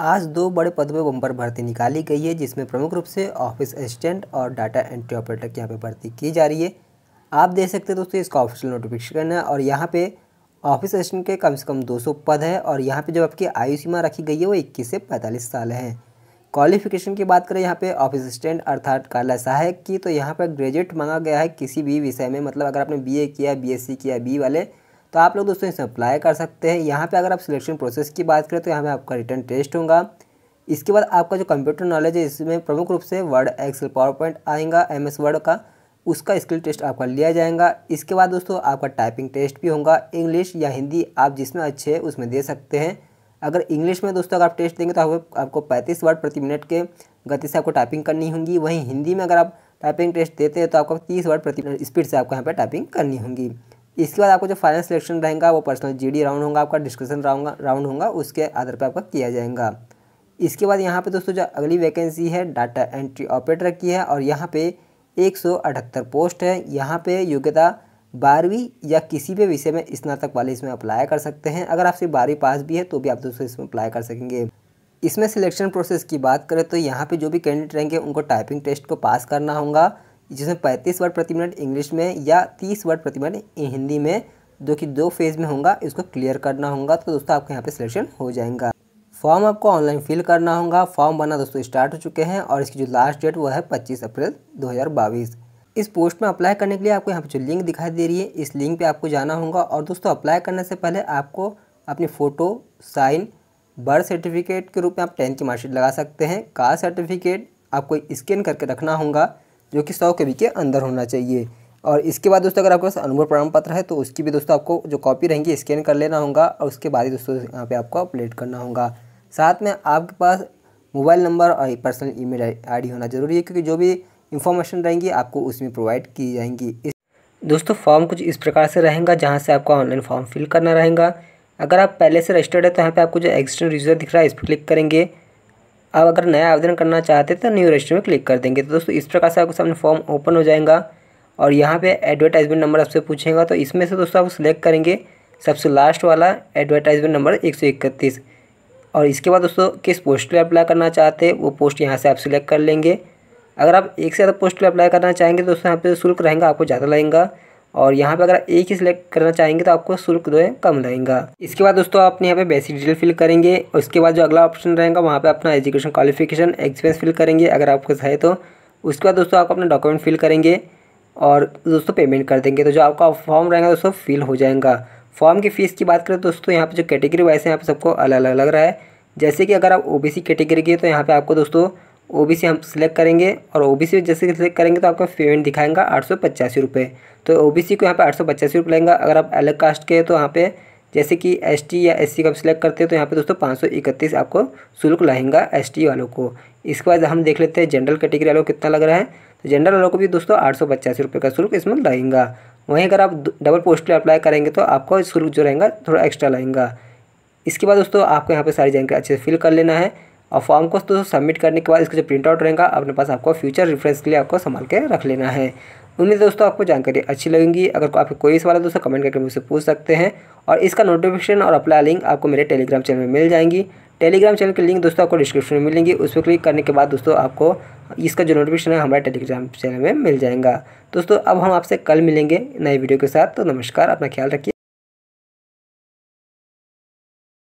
आज दो बड़े पदों पर बम्पर भर्ती निकाली गई है जिसमें प्रमुख रूप से ऑफिस असिस्टेंट और डाटा एंट्री ऑपरेटर की यहाँ पर भर्ती की जा रही है आप देख सकते हैं दोस्तों इसका ऑफिशियल नोटिफिकेशन है और यहाँ पे ऑफिस असिस्टेंट के कम से कम 200 पद है और यहाँ पे जो आपकी आयु सीमा रखी गई है वो इक्कीस से पैंतालीस साल है क्वालिफिकेशन की बात करें यहाँ पर ऑफिस असिस्टेंट अर्थात कार्यालय सहायक की तो यहाँ पर ग्रेजुएट मांगा गया है किसी भी विषय में मतलब अगर आपने बी किया बी किया बी वाले तो आप लोग दोस्तों इसे अप्लाई कर सकते हैं यहाँ पे अगर आप सिलेक्शन प्रोसेस की बात करें तो यहाँ पे आपका रिटर्न टेस्ट होगा इसके बाद आपका जो कंप्यूटर नॉलेज है इसमें प्रमुख रूप से वर्ड एक्सेल पावर पॉइंट आएगा एम एस वर्ड का उसका स्किल टेस्ट आपका लिया जाएगा इसके बाद दोस्तों आपका टाइपिंग टेस्ट भी होगा इंग्लिश या हिंदी आप जिसमें अच्छे हैं उसमें दे सकते हैं अगर इंग्लिश में दोस्तों अगर आप टेस्ट देंगे तो आपको पैंतीस वर्ड प्रति मिनट के गति से आपको टाइपिंग करनी होगी वहीं हिंदी में अगर आप टाइपिंग टेस्ट देते हैं तो आपको तीस वर्ड प्रति स्पीड से आपको यहाँ पर टाइपिंग करनी होगी इसके बाद आपको जो फाइनल सिलेक्शन रहेगा वो पर्सनल जीडी राउंड होगा आपका डिस्कशन राउंड राउंड होगा उसके आधार पर आपका किया जाएगा इसके बाद यहाँ पे दोस्तों जो अगली वैकेंसी है डाटा एंट्री ऑपरेटर की है और यहाँ पे एक पोस्ट है यहाँ पे योग्यता बारहवीं या किसी भी विषय में स्नातक वाले इसमें अप्लाई कर सकते हैं अगर आपसे बारहवीं पास भी है तो भी आप दोस्तों इसमें अप्लाई कर सकेंगे इसमें सिलेक्शन प्रोसेस की बात करें तो यहाँ पे जो भी कैंडिडेट रहेंगे उनको टाइपिंग टेस्ट को पास करना होगा जिसमें पैंतीस वर्ड प्रति मिनट इंग्लिश में या तीस वर्ड प्रति मिनट हिंदी में जो कि दो फेज में होगा इसको क्लियर करना होगा तो दोस्तों आपके यहाँ पे सिलेक्शन हो जाएगा फॉर्म आपको ऑनलाइन फिल करना होगा फॉर्म बना दोस्तों स्टार्ट हो चुके हैं और इसकी जो लास्ट डेट वो है पच्चीस अप्रैल दो इस पोस्ट में अप्लाई करने के लिए आपको यहाँ पर जो लिंक दिखाई दे रही है इस लिंक पर आपको जाना होगा और दोस्तों अप्लाई करने से पहले आपको अपनी फ़ोटो साइन बर्थ सर्टिफिकेट के रूप में आप टेंथ की मार्कशीट लगा सकते हैं कास्ट सर्टिफिकेट आपको स्कैन करके रखना होगा जो कि सौ के बी के अंदर होना चाहिए और इसके बाद दोस्तों अगर आपके पास अनुभव प्रमाण पत्र है तो उसकी भी दोस्तों आपको जो कॉपी रहेंगी स्कैन कर लेना होगा और उसके बाद ही दोस्तों यहाँ पे आपको अपलेट करना होगा साथ में आपके पास मोबाइल नंबर और पर्सनल ईमेल आईडी होना जरूरी है क्योंकि जो भी इन्फॉर्मेशन रहेंगी आपको उसमें प्रोवाइड की जाएंगी इस दोस्तों फॉर्म कुछ इस प्रकार से रहेगा जहाँ से आपको ऑनलाइन फॉर्म फिल करना रहेगा अगर आप पहले से रजिस्टर्ड है तो यहाँ पर आपको जो एक्सिस्टेंट रिजल्ट दिख रहा है इस पर क्लिक करेंगे अब अगर नया आवेदन करना चाहते हैं तो न्यू रजिस्टर में क्लिक कर देंगे तो दोस्तों इस प्रकार से आपके सामने फॉर्म ओपन हो जाएगा और यहाँ पे एडवर्टाइजमेंट नंबर आपसे पूछेगा तो इसमें से दोस्तों आप सिलेक्ट करेंगे सबसे लास्ट वाला एडवर्टाइजमेंट नंबर एक और इसके बाद दोस्तों किस पोस्ट पर अप्लाई करना चाहते हैं वो पोस्ट यहाँ से आप सिलेक्ट कर लेंगे अगर आप एक से ज़्यादा पोस्ट पर अप्लाई करना चाहेंगे तो दोस्तों यहाँ पर शुल्क रहेगा आपको ज़्यादा लगेगा और यहाँ पे अगर एक ही सिलेक्ट करना चाहेंगे तो आपको शुल्क जो है कम रहेगा इसके बाद दोस्तों आप यहाँ पे बेसिक डिटेल फिल करेंगे उसके बाद जो अगला ऑप्शन रहेगा वहाँ पे अपना एजुकेशन क्वालिफिकेशन एक्सपीरियंस फिल करेंगे अगर आपको है तो उसके बाद दोस्तों आप अपना डॉक्यूमेंट फिल करेंगे और दोस्तों पेमेंट कर देंगे तो जो आपका फॉर्म रहेगा दोस्तों फिल हो जाएगा फॉर्म की फ़ीस की बात करें दोस्तों यहाँ पर जो कैटेगरी वाइज है यहाँ पर सबको अलग अलग लग रहा है जैसे कि अगर आप ओ कैटेगरी की है तो यहाँ पर आपको दोस्तों ओ बी सी हम सेलेक्ट करेंगे और ओ बी सी जैसे कि सिलेक्ट करेंगे तो आपको पेमेंट दिखाएगा आठ सौ पचासी रुपये तो ओ बी सी को यहाँ पे आठ सौ पचासी रुपये लेंगे अगर आप अलग कास्ट के हैं तो यहाँ पे जैसे कि एस टी या एस सी का सिलेक्ट करते हैं तो यहाँ पे दोस्तों पाँच सौ इकतीस आपको शुल्क लगेगा एस टी वालों को इसके बाद हम देख लेते हैं जनरल कैटेगरी वालों को कितना लग रहा है तो जनरल वालों को भी दोस्तों आठ सौ पचासी रुपये का शुल्क इसमें लगेगा वहीं अगर आप डबल पोस्ट पर अप्लाई करेंगे तो आपको शुल्क जो रहेगा थोड़ा एक्स्ट्रा लगेगा इसके बाद दोस्तों आपको यहाँ पर सारी जानकारी अच्छे से फिल कर लेना है और फॉर्म को तो सबमिट करने के बाद इसका जो प्रिंट आउट रहेगा अपने पास आपको फ्यूचर रेफरेंस के लिए आपको संभाल के रख लेना है उम्मीद दोस्तों आपको जानकारी अच्छी लगेंगी अगर आपको कोई सवाल है दोस्तों कमेंट करके मुझसे पूछ सकते हैं और इसका नोटिफिकेशन और अप्लाई लिंक आपको मेरे टेलीग्राम चैनल में मिल जाएंगी टेलीग्राम चैनल की लिंक दोस्तों आपको डिस्क्रिप्शन में मिलेंगी उस पर क्लिक करने के बाद दोस्तों आपको इसका जो नोटिफिकेशन है हमारे टेलीग्राम चैनल में मिल जाएगा दोस्तों अब हम आपसे कल मिलेंगे नए वीडियो के साथ तो नमस्कार अपना ख्याल रखिए